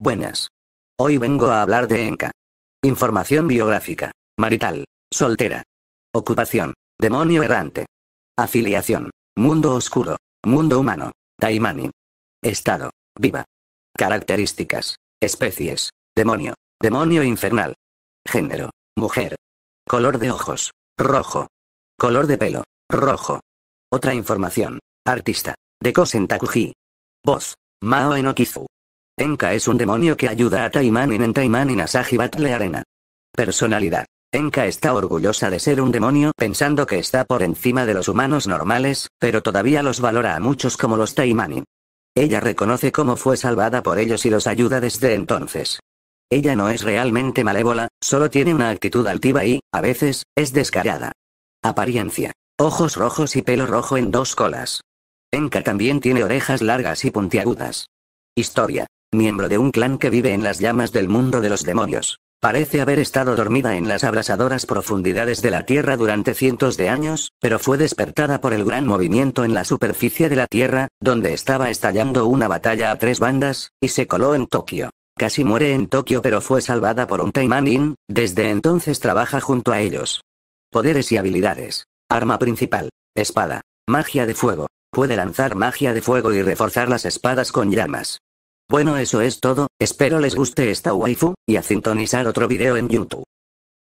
Buenas. Hoy vengo a hablar de Enka. Información biográfica. Marital. Soltera. Ocupación. Demonio errante. Afiliación. Mundo oscuro. Mundo humano. Taimani. Estado. Viva. Características. Especies. Demonio. Demonio infernal. Género. Mujer. Color de ojos. Rojo. Color de pelo. Rojo. Otra información. Artista. Kosen Sentakuji. Voz. Mao Enokizu. Enka es un demonio que ayuda a Taimanin en Taimanin Asahi Battle Arena. Personalidad. Enka está orgullosa de ser un demonio pensando que está por encima de los humanos normales, pero todavía los valora a muchos como los Taimanin. Ella reconoce cómo fue salvada por ellos y los ayuda desde entonces. Ella no es realmente malévola, solo tiene una actitud altiva y, a veces, es descarada. Apariencia. Ojos rojos y pelo rojo en dos colas. Enka también tiene orejas largas y puntiagudas. Historia miembro de un clan que vive en las llamas del mundo de los demonios. Parece haber estado dormida en las abrasadoras profundidades de la Tierra durante cientos de años, pero fue despertada por el gran movimiento en la superficie de la Tierra, donde estaba estallando una batalla a tres bandas, y se coló en Tokio. Casi muere en Tokio pero fue salvada por un Taimanin, desde entonces trabaja junto a ellos. Poderes y habilidades. Arma principal. Espada. Magia de fuego. Puede lanzar magia de fuego y reforzar las espadas con llamas. Bueno eso es todo, espero les guste esta waifu, y a sintonizar otro video en YouTube.